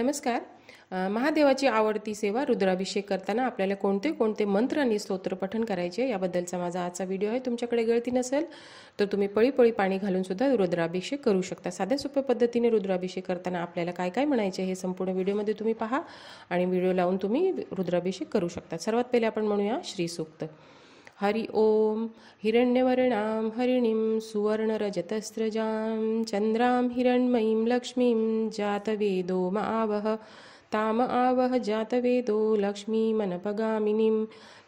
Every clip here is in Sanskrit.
नमस्कार महादेवाची आवडती सेवा रुद्राभिषेक करताना आपल्याला कोणते कोणते मंत्र आणि स्तोत्र पठण करायचे याबद्दलचा माझा आजचा व्हिडिओ आहे तुमच्याकडे गळती नसेल तर तुम्ही पळी पळी पाणी घालून सुद्धा रुद्राभिषेक करू शकता साध्या सोप्या पद्धतीने रुद्राभिषेक करताना आपल्याला काय काय म्हणायचे हे संपूर्ण व्हिडिओमध्ये तुम्ही पहा आणि व्हिडिओ लावून तुम्ही रुद्राभिषेक करू शकता सर्वात पहिले आपण म्हणूया सूक्त हरि ओं हिरण्यवर्णां हरिणीं सुवर्णरजतस्रजां चन्द्रां हिरण्मयीं लक्ष्मीं जातवेदो मावह आवह ताम आवह जातवेदो लक्ष्मीमनपगामिनीं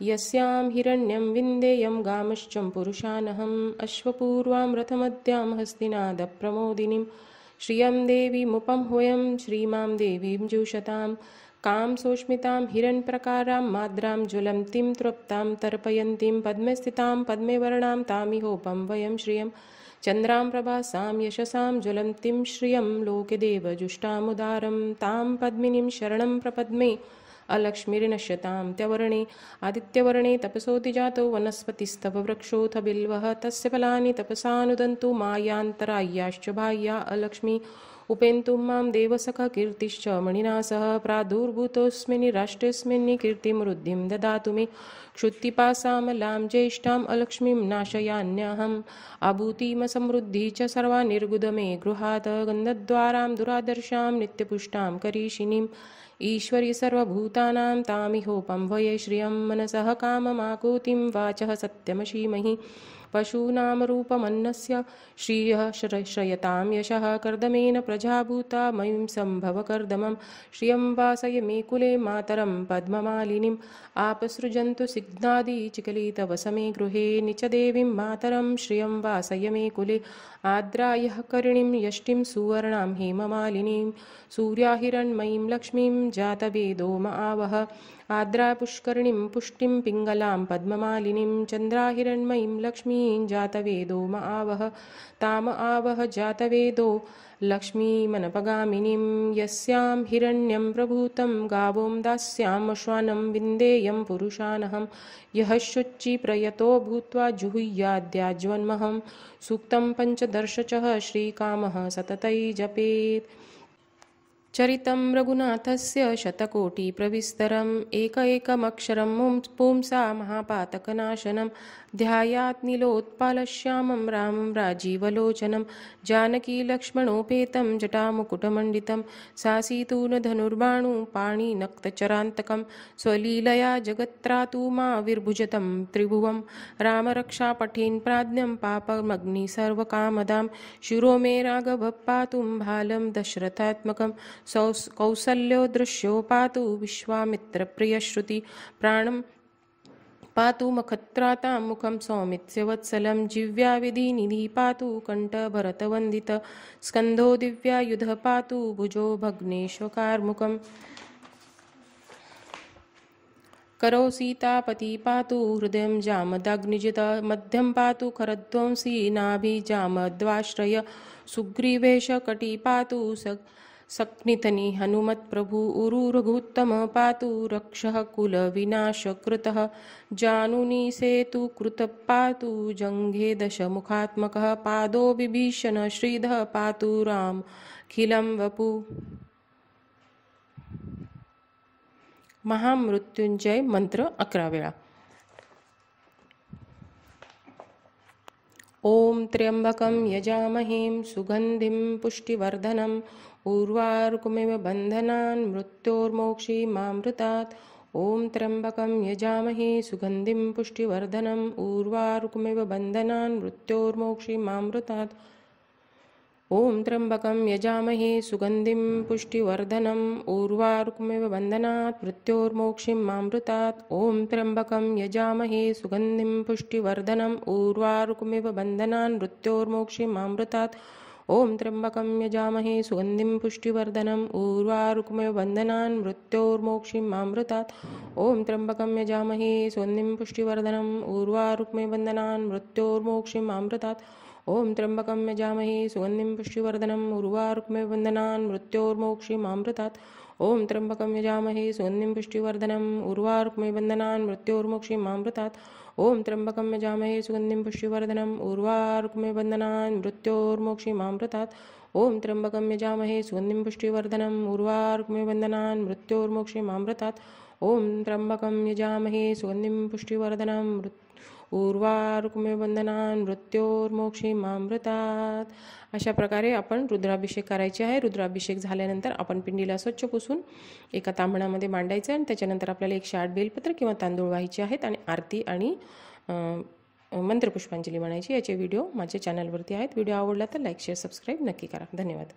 यस्यां हिरण्यं विन्देयं गामश्चं पुरुषानहम् अश्वपूर्वां रथमद्यां हस्तिनादप्रमोदिनीं श्रियं देवीमुपं हुयं श्रीमां देवीं जुषताम् काम सोष्मितां हिरण्प्रकारां माद्रां ज्वलन्तीं तृप्तां पद्मस्थिता पद्मे स्थितां पद्मे वर्णां तामिहोपं वयं श्रियं चन्द्रां प्रभासां यशसां ज्वलन्तीं श्रियं तां पद्मिनीं शरण प्रपद्मे अलक्ष्मीर्नश्यतां त्यवर्णे आदित्यवर्णे तपसोऽति जातो वनस्पतिस्तपवृक्षोऽथ बिल्वः तस्य फलानि तपसानुदन्तु मायान्तराय्याश्च भाह्या अलक्ष्मी उपेन्तु मां देवसखकीर्तिश्च मणिनासः प्रादुर्भूतोऽस्मिन् राष्ट्रेऽस्मिन्नि कीर्तिमृद्धिं रुद्धिम् ददातु मे क्षुत्तिपासामलां ज्येष्ठाम् अलक्ष्मीम् नाशयान्याहम् आभूतिमसमृद्धि च सर्वान् निर्गुद गृहात् गन्धद्वाराम् दुरादर्शाम् नित्यपुष्टां करीषिणीम् ईश्वरी सर्वभूतानां तामिहोपं वये श्रियं मनसः काममाकूतिं वाचः सत्यमशीमहि पशूनामरूपमन्नस्य श्रियः श्रयतां यशः कर्दमेन प्रजाभूता प्रजाभूतामयीं सम्भवकर्दमं श्रियं वासयमेकुले मातरं पद्ममालिनीम् आपसृजन्तुसिग्धादीचिकलितवसमे गृहे निचदेवीं मातरं श्रियं वासय मे कुले आद्रायः करिणीं यष्टिं सुवर्णां हेममालिनीं सूर्याहिरण्मयीं लक्ष्मीं जातवेदो आवह आद्रापुष्करिणीं पुष्टिं पिङ्गलां पद्ममालिनीं चन्द्राहिरण्मयीं लक्ष्मीं जातवेदो म आवह ताम आवह जातवेदो लक्ष्मीमनपगामिनीं यस्यां हिरण्यं प्रभूतं गावों दास्यामश्वानं विन्देयं पुरुषानहं यः शुचिप्रयतो भूत्वा जुहुयाद्याज्वन्महं सूक्तं पञ्चदर्शचः श्रीकामः सततै जपेत् चरितं रघुनाथस्य शतकोटिप्रविस्तरम् एक एकमक्षरं पुंसा महापातकनाशनं ध्यायात् नीलोत्पालश्यामं रामं राजीवलोचनं जानकीलक्ष्मणोपेतं जटामुकुटमण्डितं सासीतूनधनुर्बाणुपाणिनक्तचरान्तकं स्वलीलया जगत्रातु मा विर्भुजतं त्रिभुवं रामरक्षापठेन् पापमग्निसर्वकामदां शिरो मे राघवः पातुं भालं दशरथात्मकम् कौसल्यो दृश्यो पातु विश्वामित्रप्रियश्रुति प्राणं पातु मखत्रातां मुखं सौमित्स्यवत्सलं जिव्या विधिनिधि पातु कण्ठभरतवन्दित स्कन्धो दिव्यायुधः पातु भुजो भग्नेश्वकार्मुकम् करो सीतापति पातु हृदय जामदग्निजित मध्यम पातु खरध्वंसी जामद्वाश्रय सुग्रीवेश कटी पातु स सक्नितनि हनुमत्प्रभु उरुरघुत्तम पातु रक्षः कुलविनाशकृतः पातु जङ्घे दशमुखात्मकः पादो विभीषण श्रीधः पातु राम्खिलं वपु महामृत्युञ्जय मन्त्र अकरावे त्र्यम्बकं यजामहीं सुगन्धिं पुष्टिवर्धनम् ऊर्वार्कमिव बन्धनान् मृत्योर्मोक्षी मामृतात् ॐ त्र्यम्बकं यजामहे सुगन्धिं पुष्टिवर्धनम् ऊर्वार्कमिव बन्धनान् मृत्योर्मोक्षी मामृतात् ओं त्र्यंबक यजामहे सुगंधि पुष्टिवर्धनम ऊर्वाकम वंदना मृत्योर्मोक्षिं ओं त्र्यंबक त्र्यम्बकं यजामहे सुगंधि पुष्टिवर्धनम् ऊर्वारुकमिव वंदना मृत्योर्मोक्षिं ओं त्र्यंबक त्र्यम्बकं यजामहे सुगंधि पुष्टिवर्धनम् ऊर्वारुकमिव वंदना मृत्योर्मोक्षिं मामृतात् ॐ त्र्यम्बकं यजामहे सुगंधि पुष्टिवर्धनम् ऊर्वारुकमिव वंदना मृत्योर्मोक्षिं ओम त्र्यंबकम यजामहे सुगंधि सुगंधिम पुष्यवर्धनम उर्वारुक्मे वंदना मृत्योर्मोक्षी मामृतात् ओम त्र्यंबकम यजामहे सुगंधिम पुष्टिवर्धनम उर्वारुक्मे वंदना मृत्योर्मोक्षी मामृतात् ओम त्र्यंबकम यजामहे सुगंधिम पुष्टिवर्धनम उर्वारुक्मे वंदना मृत्योर्मोक्षी मामृतात् ओम त्र्यंबकम यजामहे सुगंधिम पुष्टिवर्धनम उर्वारुक्मे वंदना मृत्योर्मोक्षी मामृतात् ओम त्र्यंबकम यजामहे सुगंधिम पुष्टिवर्धनम मृत्यु मृत्योर्मोक्षी मामृतात अशा प्रकारे आपण रुद्राभिषेक करायचे आहे रुद्राभिषेक झाल्यानंतर आपण पिंडीला स्वच्छ पुसून एका तांबणामध्ये मांडायचं आणि त्याच्यानंतर आपल्याला एकशे आठ बेलपत्र किंवा तांदूळ व्हायचे आहेत आणि आरती आणि मंत्रपुष्पांजली म्हणायची याचे व्हिडिओ माझ्या चॅनलवरती आहेत व्हिडिओ आवडला तर लाईक शेअर सबस्क्राईब नक्की करा धन्यवाद